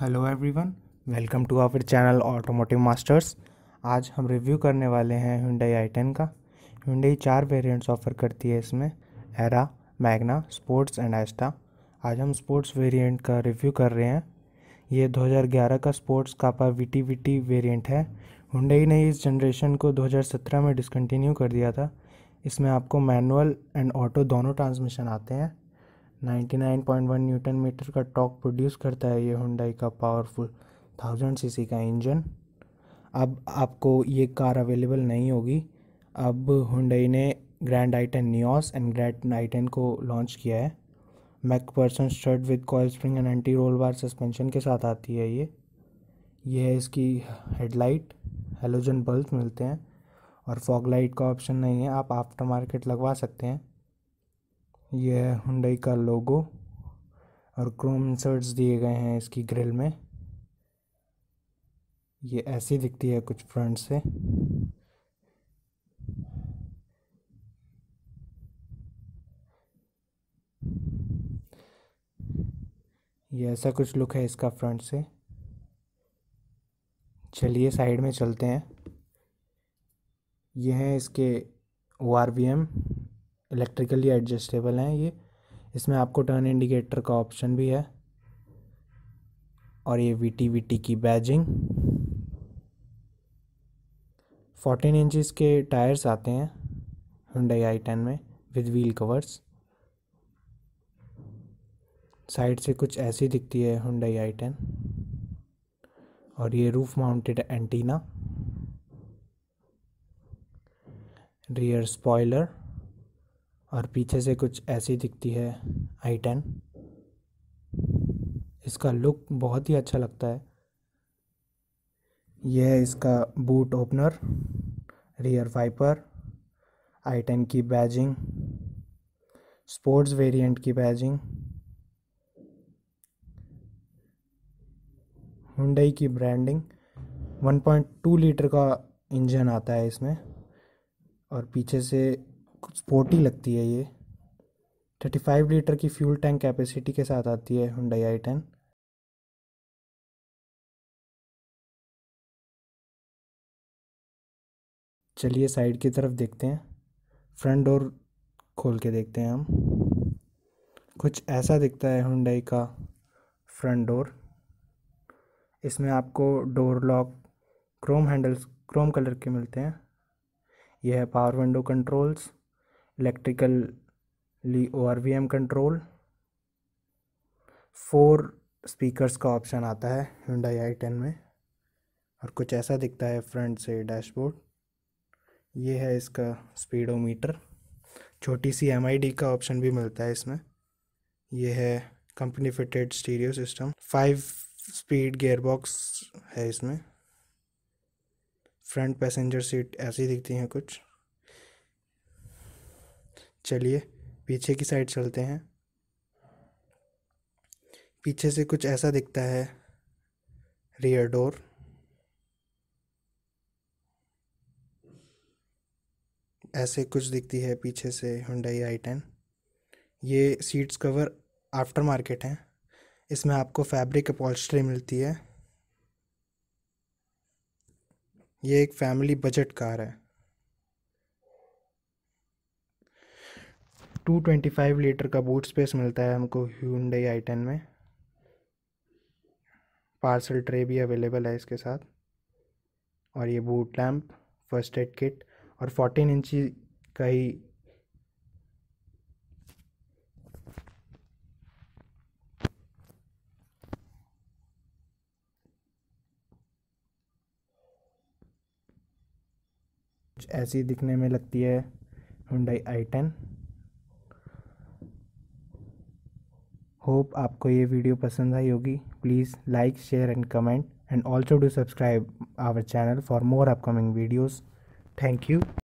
hello everyone welcome to our channel automotive masters आज हम review करने वाले हैं हुंडई आई टेन का हुंडई चार वेरिएंट्स ऑफर करती है इसमें Era Magna Sports and Asta आज हम स्पोर्ट्स वेरिएंट का रिव्यू कर रहे हैं ये 2011 का sports Kappa V T V T variant है हुंडई ने इस जनरेशन को 2017 में डिसकन्टिन्यू कर दिया था इसमें आपको मैनुअल एंड ऑटो दोनों ट्रांसमिशन आते हैं 99.1 न्यूटन मीटर का टॉक प्रोड्यूस करता है ये हुंडई का पावरफुल थाउजेंड सीसी का इंजन अब आपको ये कार अवेलेबल नहीं होगी अब हुंडई ने Grand i ten Nios and Grand i ten को लॉन्च किया है MacPherson strut with coil spring and anti roll bar suspension के साथ आती है ये ये है इसकी हेडलाइट हेलोजन बल्ब मिलते हैं और फॉग लाइट का ऑप्शन नहीं है आप आफ्टर मार्केट लगवा सकते हैं यह है हुंडई का लोगो और क्रोम इंसर्ट्स दिए गए हैं इसकी ग्रिल में ये ऐसी दिखती है कुछ फ्रंट से ये ऐसा कुछ लुक है इसका फ्रंट से चलिए साइड में चलते हैं ये हैं इसके O R V M electrically adjustable हैं ये इसमें आपको टर्न इंडिकेटर का ऑप्शन भी है और ये वी टी वी टी की बैजिंग फोर्टीन इंचज़ के टायर्स आते हैं हुडई आई टेन में विद व्हील कवर्स साइड से कुछ ऐसी दिखती है हुडई आई टेन और ये roof mounted antenna rear spoiler और पीछे से कुछ ऐसी दिखती है आई टेन इसका लुक बहुत ही अच्छा लगता है यह है इसका boot opener rear wiper i ten की बैजिंग स्पोर्ट्स वेरिएंट की बैजिंग हुंडई की ब्रांडिंग 1.2 लीटर का इंजन आता है इसमें और पीछे से स्पोर्टी लगती है ये थर्टी फाइव लीटर की फ्यूल टैंक कैपेसिटी के साथ आती है हुंडई आई टेन चलिए साइड की तरफ देखते हैं फ्रंट डोर खोल के देखते हैं हम कुछ ऐसा दिखता है हुंडई का फ्रंट डोर इसमें आपको door lock chrome handles chrome colour के मिलते हैं यह है power window controls electrical O R V M control four speakers का ऑप्शन आता है हिंडाई आई टेन में और कुछ ऐसा दिखता है फ्रंट से डैशबोर्ड ये है इसका स्पीडोमीटर छोटी सी एम आई डी का ऑप्शन भी मिलता है इसमें यह है company fitted stereo system five speed gearbox है इसमें फ्रंट पैसेंजर सीट ऐसी दिखती हैं कुछ चलिए पीछे की साइड चलते हैं पीछे से कुछ ऐसा दिखता है रियर डोर ऐसे कुछ दिखती है पीछे से हुंडई आई टेन ये सीट्स कवर आफ्टर मार्केट हैं इसमें आपको फैब्रिक अपॉल्स्ट्री मिलती है ये एक फैमिली बजट कार है 225 लीटर का बूट स्पेस मिलता है हमको ह्यूंडई आई टेन में पार्सल ट्रे भी अवेलेबल है इसके साथ और ये boot lamp first aid kit और 14 इंची का ही ऐसी दिखने में लगती है हुंडई आई टेन होप आपको ये वीडियो पसंद आई होगी please like share and comment and also do subscribe our channel for more upcoming videos thank you